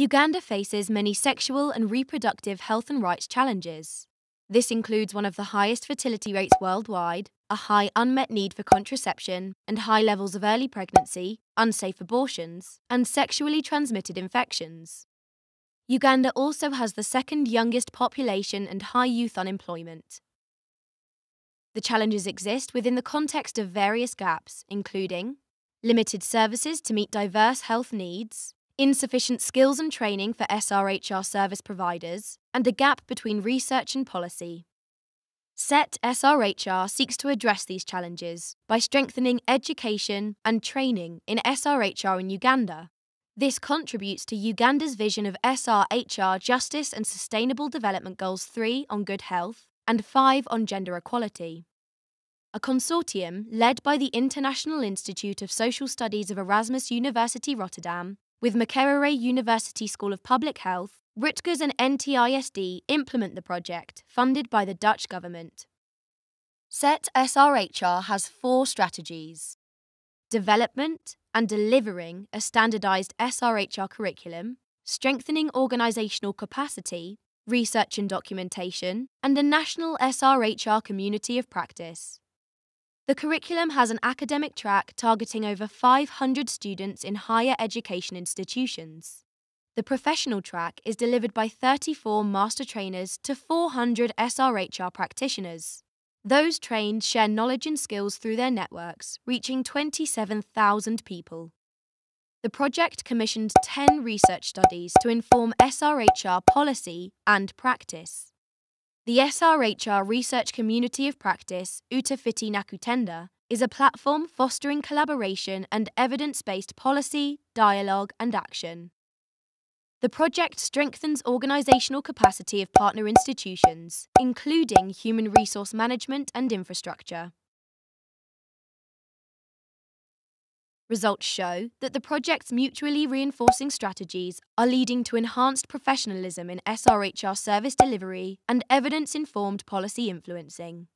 Uganda faces many sexual and reproductive health and rights challenges. This includes one of the highest fertility rates worldwide, a high unmet need for contraception, and high levels of early pregnancy, unsafe abortions, and sexually transmitted infections. Uganda also has the second youngest population and high youth unemployment. The challenges exist within the context of various gaps, including limited services to meet diverse health needs, insufficient skills and training for SRHR service providers, and the gap between research and policy. SET SRHR seeks to address these challenges by strengthening education and training in SRHR in Uganda. This contributes to Uganda's vision of SRHR Justice and Sustainable Development Goals 3 on good health and 5 on gender equality. A consortium led by the International Institute of Social Studies of Erasmus University Rotterdam with Makerere University School of Public Health, Rutgers and NTISD implement the project, funded by the Dutch government. SET SRHR has four strategies development and delivering a standardised SRHR curriculum, strengthening organisational capacity, research and documentation, and a national SRHR community of practice. The curriculum has an academic track targeting over 500 students in higher education institutions. The professional track is delivered by 34 master trainers to 400 SRHR practitioners. Those trained share knowledge and skills through their networks, reaching 27,000 people. The project commissioned 10 research studies to inform SRHR policy and practice. The SRHR Research Community of Practice, Utafiti Nakutenda, is a platform fostering collaboration and evidence based policy, dialogue, and action. The project strengthens organisational capacity of partner institutions, including human resource management and infrastructure. Results show that the project's mutually reinforcing strategies are leading to enhanced professionalism in SRHR service delivery and evidence informed policy influencing.